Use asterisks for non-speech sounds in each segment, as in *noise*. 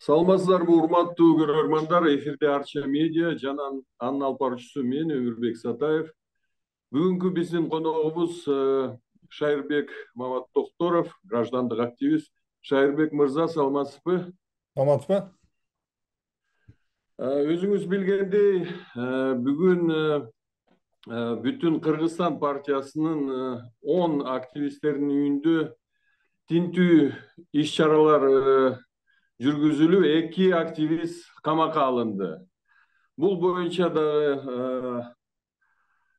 саламатсыздар ма урматтуу көрөрмандар эфирде арча медиа жана анын алып баруучусу мен өмүрбек сатаев бүгүнкү биздин коногубуз э, шайырбек мамат токторов граждандык активист шайырбек мырза саламатсызбы саламатсызбы э, өзүңүз билгендей э, бүгүн бүтүн кыргызстан партиясынын он активисттеринин үйүндө тинтүү иш чаралар жүргүзүлүп эки активист камакка алынды бул боюнча дагы э,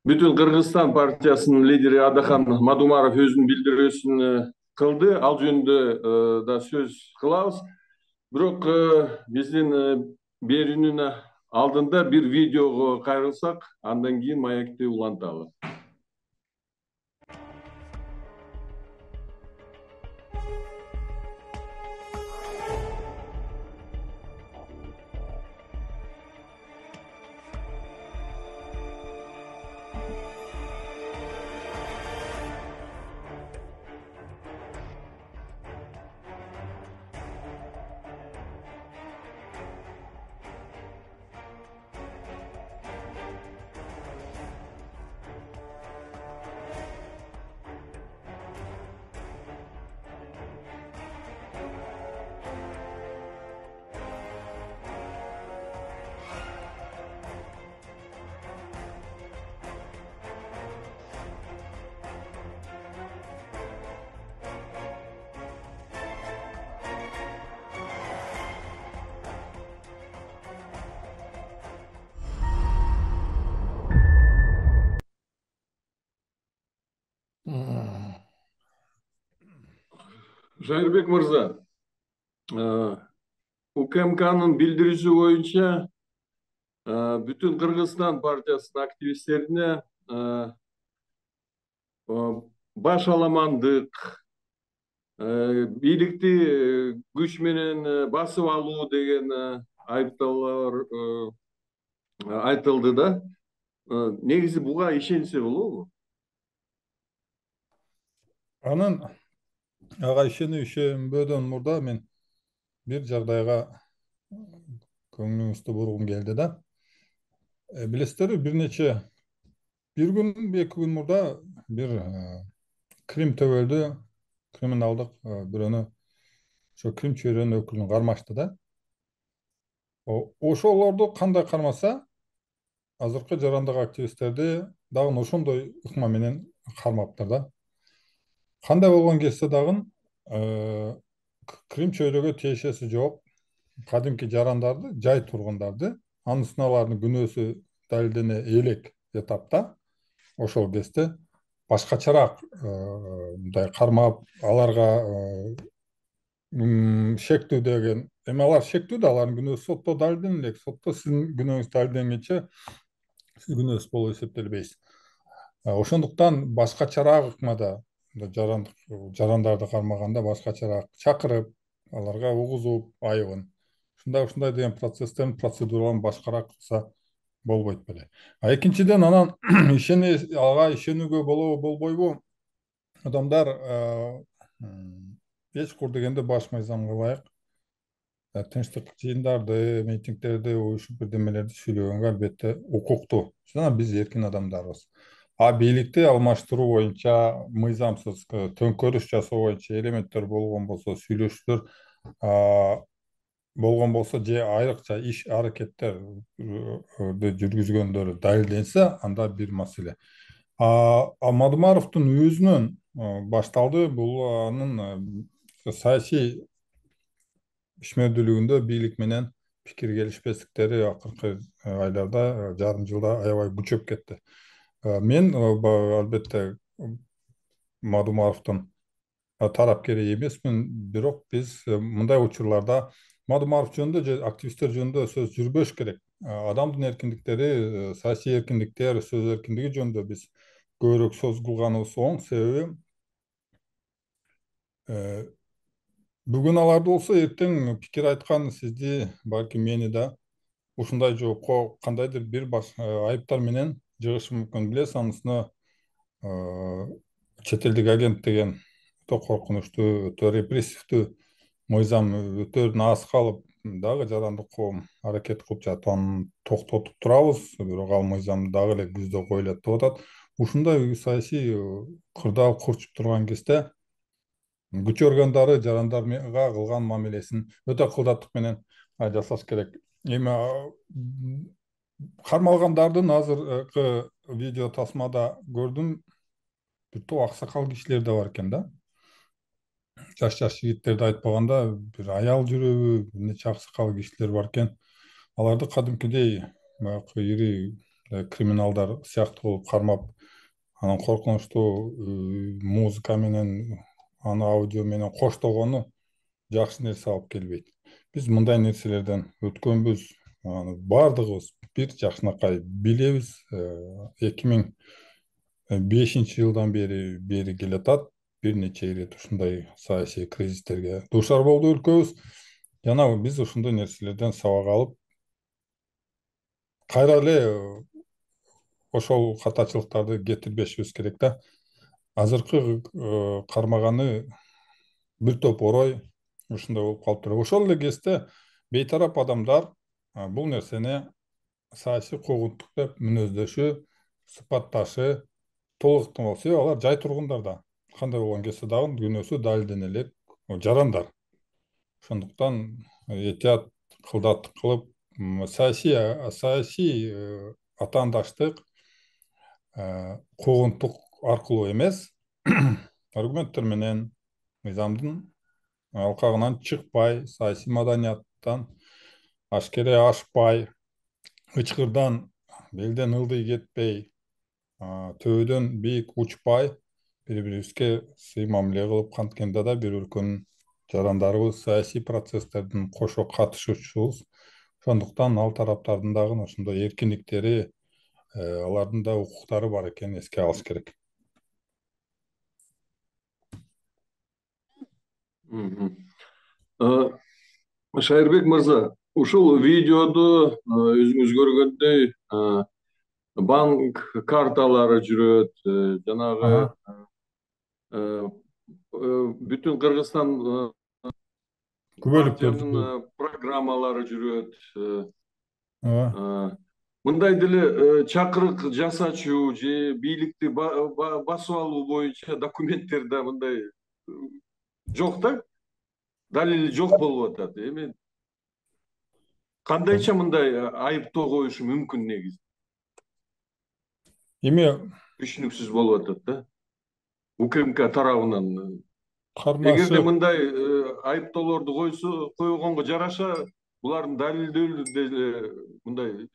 бүтүн кыргызстан партиясынын лидери адахан мадумаров өзүнүн билдирүүсүн кылды ал жөнүндө э, да сөз кылабыз бирок э, биздин берүүнүн алдында бир видеого кайрылсак андан кийин маекти уланталы жайырбек мырза укмкнын билдирүүсү боюнча бүтүн кыргызстан партиясынын активисттерине баш аламандык бийликти күч менен басып алуу деген айыптоолор айтылды да негизи буга ишенсе болобу анын ағайшыны үшеуін бөдөн мурда мен бир жагдайга көңүлүңүздү бургум келди да билесиздерби бир нече бир күн эки күн мурда бир крим төбөлдү криминалдык бирөөнү ошо крим чөйрөнүн өкүлүн кармашты да ошолорду кандай кармаса азыркы жарандык активисттерди дагы ошондой ыкма менен кармаптыр да кандай болгон кезде дагы э, крим чөйрөгө тиешеси жок кадимки жарандарды жай тургундарды анын үстүнө алардын күнөөсү далилдене элек этапта ошол кезде башкачараак э, мындай кармап аларга э, шектүү деген эми алар шектүү да алардын күнөөсү сотто далилдене элек сотто сиздин күнөөңүз далилденгенче сиз күнөөсүз болуп эсептелбейсиз ошондуктан башкачараак ыкмада жарандык жарандарды кармаганда башкачараак чакырып аларга угузуп айыбын ушундай ушундай деген процесстерин процедураларын башкараак кылса болбойт беле а экинчиден анан *clears throat* ишене ага ишенүүгө болобу болбойбу адамдар эч кур дегенде баш мыйзамга ылайык тынчтык жыйындарды митингдерди уюшуп бирдемелерди сүйлөгөнгө албетте укуктуу жана биз эркин адамдарбыз а бийликти алмаштыруу боюнча мыйзамсыз төңкөрүш жасоо боюнча элементтер болгон болсо сүйлөшүүлөр болгон болсо же айрыкча иш аракеттерди жүргүзгөндөрү далилденсе анда бир маселе мадумаровдун өзүнөн башталды бул анын саясий ишмердүүлүгүндө бийлик менен пикир келишпестиктери акыркы айларда жарым жылда аябай күчөп кетти Э, мен э, әлбетте мадумаровтың э, талапкері емеспін бирок биз мындай учурларда мадумаров жөнүндө активисттер жөнүндө сөз жүрбөш керек адамдын эркиндиктери саясий эркиндиктер сөз эркиндиги жөнүндө биз көбүрөөк сөз кылганыбыз оң себеби бүгүн аларды болсо эртең пикир айткан сизди балким мени да ушундай жоопко кандайдыр бир айыптар менен жыгышы мүмкүн билесиз анын үстүнө чет элдик агент деген өтө коркунучтуу өтө репрессивдүү мыйзам өтө аз калып дагы жарандык коом аракет кылып жатат аны токтотуп турабыз бирок ал мыйзам дагы эле күздө коюлат деп атат ушундай саясий э, кырдаал курчуп турган кезде күч органдары жарандарга кылган мамилесин өтө кылдаттык менен жасаш керек эми Қармалғандарды азыркы видео тасмада көрдім, бир ақсақал аксакал де да бар екен да жаш жаш жигиттерди айтпағанда бір аял жүрегі, бир нече аксакал кишилер бар екен аларды кадимкидей баяғы ири криминалдар сияқты қылып қармап, анан қорқынышты музыка ана аны аудио менен коштогону алып келбейт Біз мындай нәрселерден өткенбіз аны баардыгыбыз бир жакшынакай билебиз эки миң э, бешинчи жылдан бери бери келатат бир нече ирет ушундай саясий кризистерге дуушар болду өлкөбүз жана биз ушундай нерселерден сабак алып кайра эле ошол катачылыктарды кетирбешибиз керек да азыркы кармаганы э, бир топ орой ушундай болуп калыптыр ошол эле кезде бейтарап адамдар бул нерсени саясий куугунтук деп мүнөздөшү сыпатташы толук ыктымал себеби алар жай тургундар да кандай болгон кезде дагы күнөөсү далилдене элек жарандар ошондуктан э, этият кылдаттык кылып саясий э, саясий э, атаандаштык куугунтук аркылуу эмес *clears throat* аргументтер менен мыйзамдын алкагынан чыкпай саясий маданияттан Ашкере ашпай ычкырдан белден ылдый кетпей төөдөн бийик учпай бири бирибизге сый мамиле кылып канткенде да бир өлкөнүн жарандарыбыз саясий процесстердин кошо катышуучубуз ошондуктан ал тараптардын дагы ошондой эркиндиктери алардын да укуктары бар экенин эске алыш керек шайырбек мырза ушул видеодо өзүңүз э, көргөндөй э, банк карталары жүрөт жанагы э, бүтүн кыргызстан күбөлүктөр программалары жүрөт ооба мындай деле чакырык жасачу же бийликти басып алуу боюнча документтер да мындай жок да далили жок болуп атат эми кандайча мындай ә, айыптоо коюшу мүмкүн негизи эми түшүнүксүз болуп атат да укмк тарабынан эгерде ә. мындай ә, айыптоолорду койсо койгонго жараша булардын далилдөөлү деле мындай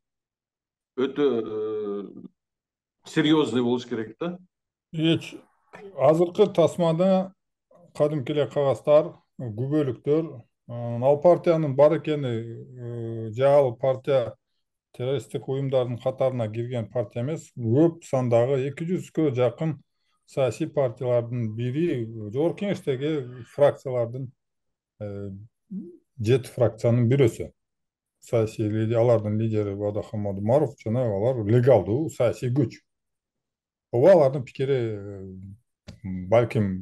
өтө серьезный болуш керек да эч азыркы тасмада кадимкиле кагаздар күбөлүктөр Ал партияның бар екені э, жал партия террористік ұйымдардың қатарына кірген партия емес көп сандағы 200-ге жақын саяси партиялардың бірі жоғары кеңестегі фракциялардың э, жеті фракцияның біресі саяси олардың лидері лидери бадахам жана алар легалдуу саясий күч ооба алардын пикири э, балким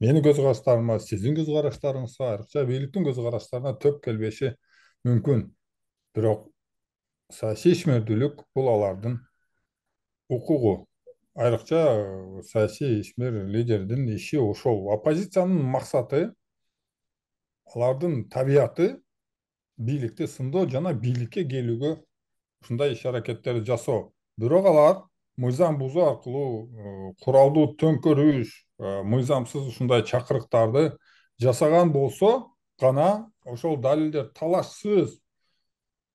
менің көзқарастарыма сіздің көзқарастарыңызға айрықша биліктің көзқарастарына төп келбеші мүмкін Бірақ саясий ишмердүүлүк бұл алардын укугу Айрықша саяси ишмер лидердің иши ошол Оппозицияның мақсаты, алардын табияты билікті сындоо жана билікке келуге ушундай иш аракеттерди жасоо бирок алар мыйзам бузуу аркылуу куралдуу төңкөрүш Э, мыйзамсыз ушундай чакырыктарды жасаган болсо гана ошол далилдер талашсыз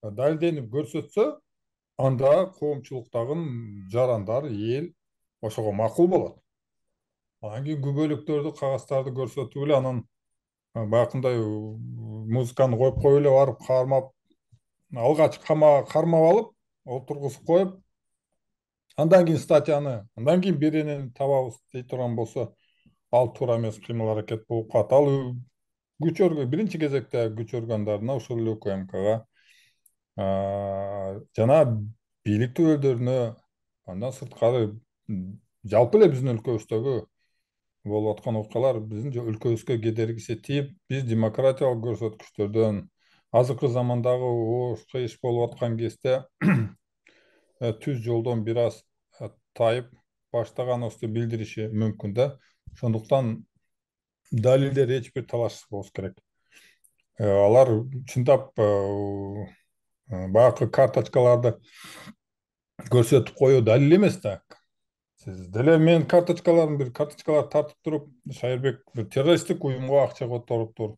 э, далилденип көрсөтсө анда коомчулуктагы жарандар эл ошого макул болот анан кийин күбөлүктөрдү кагаздарды көрсөтүп эле анан э, баягындай музыканы коюп коюп эле барып кармап алгач кармап алып отургузуп коюп андан кейін статьяны андан кейін беренени табабыз дей тұрған болса ал туура эмес кыймыл аракет болуп ал күч биринчи кезекте күч органдарына ушул эле укмкга жана бийлик түбөлдөрүнө андан сырткары жалпы эле биздин өлкөбүздөгү болуп аткан окуялар биздин өлкөбүзгө кедергиси тийип биз демократиялык көрсөткүчтөрдөн азыркы замандагы оор кыйыш болуп аткан кезде Э, түз бир біраз э, тайып баштаганыбызды билдириши мүмкүн да ошондуктан далилдер эч бир талашсыз болуш керек э, алар чындап баягы карточкаларды көрсөтүп коюу далил эмес да сиз деле мен карточкаларын бир карточкаларды тартып туруп шайырбек бир террористтик уюмга акча которуптур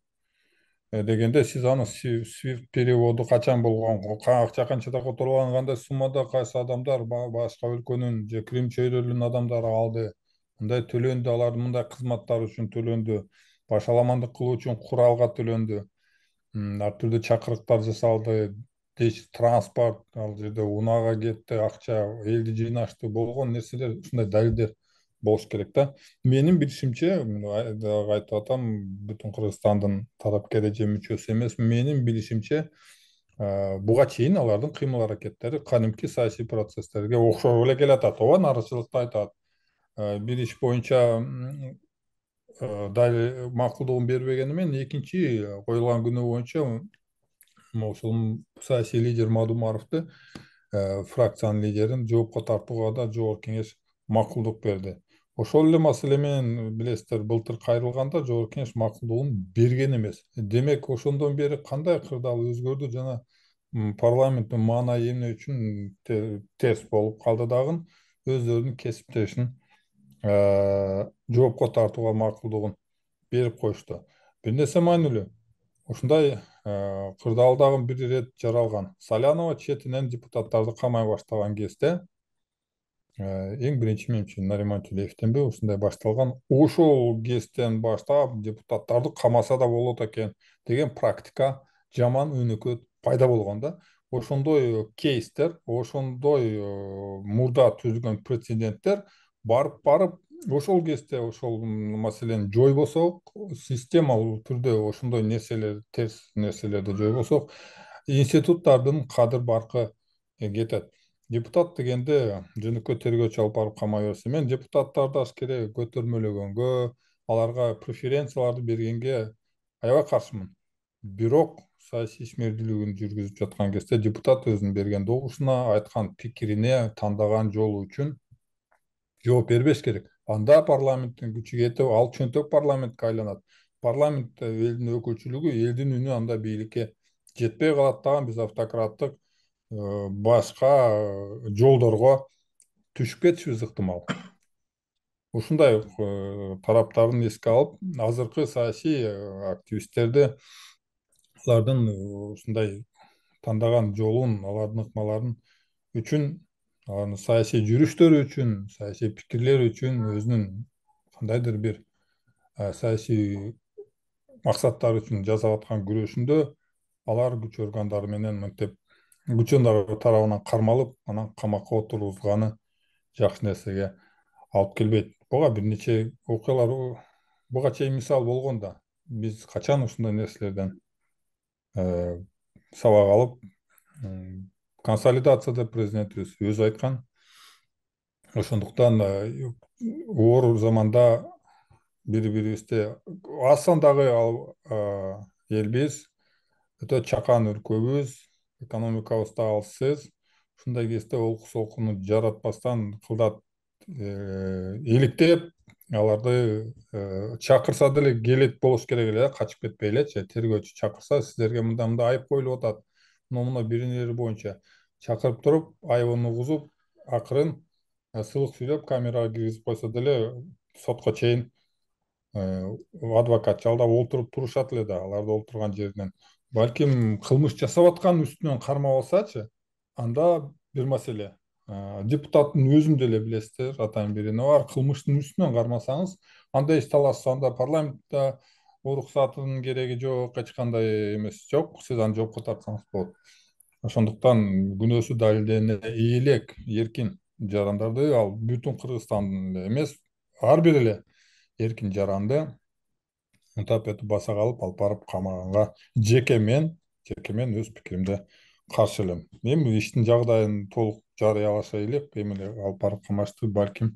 Э, дегенде сиз аны свифт переводу качан болгон акча канчада которулган кандай суммада кайсы адамдар башка өлкөнүн же крим чөйрөлүнүн адамдары алды мындай төлөндү алардын мындай кызматтары үчүн төлөндү башаламандык кылуу үчүн куралга төлөндү ар түрдүү чакырыктар жасалды транспорт ал жерде унаага кетти акча элди жыйнашты болгон нерселер ушундай далилдер болуш керек да менин билишимче дагы айтып атам бүтүн кыргызстандын тарапкери же мүчөсү эмес менин билишимче э, буга чейин алардын кыймыл аракеттери кадимки саясий процесстерге окшоп эле келатат ооба нааразычылыкты айтат э, бир иш боюнча э, дал макулдугун бербегени менен экинчи коюлган күнөө боюнча ошол саясий лидер мадумаровду фракциянын лидерин жоопко тартууга да жогорку кеңеш макулдук берди ошол эле маселе менен билесиздер былтыр кайрылганда жогорку кеңеш макулдугун берген эмес демек ошондон бери кандай кырдаал өзгөрдү жана парламенттин маанайы эмне үчүн терс болуп калды дагы өздөрүнүн кесиптешин жоопко тартууга макулдугун берип коюшту бир нерсе маанилүү ушундай кырдаал дагы бир ирет жаралган салянова четинен депутаттарды камай баштаган кезде Э, эң биринчи мен үчүн нариман түлеевденби ушундай башталган ошол кезден баштап депутаттарды камаса да болот экен деген практика жаман өнөкөт пайда болгон да ошондой э, кейстер ошондой э, мурда түзгөн прецеденттер барып барып ошол кезде ошол маселени жойбосок системалуу түрдө ошондой нерселер терс нерселерди жойбосок институттардын кадыр баркы кетет депутат дегенде жөнөкөй тергөөчү алып барып камай берсе мен депутаттарды аскере көтөрмөлөгөнгө аларга преференцияларды бергенге аябай каршымын бирок саясий ишмердүүлүгүн жүргүзүп жаткан кезде депутат өзүнүн берген добушуна айткан пикирине тандаган жолу үчүн жооп бербеш керек анда парламенттин күчү кетип ал чөнтөк парламентке айланат парламент элдин өкүлчүлүгү элдин үнү анда бийликке жетпей калат дагы биз автократтык Э, басқа э, жолдорго түшүп кетишибиз ыктымал ушундай э, тараптарын эске алып азыркы саясий активисттерди алардын ушундай тандаган жолун алардын ыкмаларын үчүн алардын саясий жүрүштөрү үчүн саясий пикирлери үчүн өзүнүн кандайдыр бир саясий максаттары үчүн жасап аткан күрөшүндө алар күч органдары менен мынтип ученыйлар тарабынан кармалып анан камакка отургузганы жакшы нерсеге алып келбейт буга бир нече окуялар буга чейин мисал болгон да биз качан ушундай нерселерден ә, сабак алып консолидация деп президентибиз өзү айткан ошондуктан оор ә, заманда бири бирибизди аз сандагы элбиз ә, өтө чакан өлкөбүз экономика стабилсыз ушундай кезде олкус окуну жаратпастан кылдат э, еліктеп, аларды чакырса э, деле келет болуш керек эле да качып кетпей элечи тергөөчү чакырса сиздерге мындай мындай айып коюлуп атат мына мына беренелер боюнча чакырып туруп айыбын угузуп акырын э, сылык сүйлөп камерага киргизип койсо деле сотко чейин адвокат жалдап олтуруп турушат эле да аларды олтурган жеринен балким қылмыс жасап жатқан үстінен қармап алсачы анда бір мәселе ә, депутаттың өзін деле білесіздер атамберенова бар қылмыстың үстінен қармасаңыз андай іс талас анда парламентте уруксатынын кереги жок эч кандай эмеси жок сиз аны жоопко тартсаңыз болот ошондуктан күнөөсү далилдене элек эркин жарандарды ал бүтүн кыргызстандын эле эмес ар бир эле эркин жаранды тап етіп баса қалып алпарып қамағанға жеке мен жеке мен өз пікірімді қарсы элем эми жағдайын толық толук жарыялаша элек эми алпарып қамашты бәлкім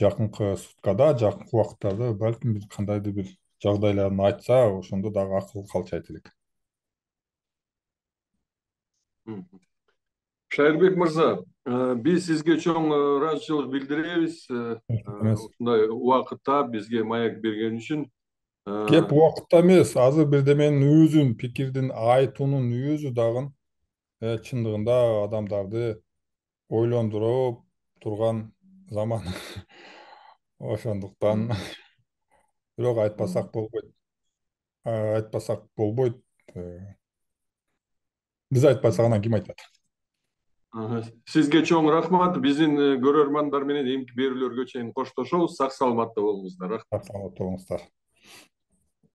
жакынкы суткада жакынкы бәлкім балким қандай да бір жағдайларын айтса ошондо дагы акыл калчайт элек шайырбек мырза э, биз сизге чоң ыраазычылык э, билдиребиз ушундай э, убакытта бизге маек берген үчүн кеп уақытта емес азыр бирдеменин өзүн пикирдин айтуунун өзү дагы чындыгында адамдарды ойлондуруп тұрған заман ошондуктан бирок айтпасак болбойт айтпасак болбойт биз айтпасак анан ким айтат сизге чоң рахмат биздин көрөрмандар менен эмки берүүлөргө чейин коштошобуз сак саламатта болуңуздар рахмат сак саламатта болуңуздар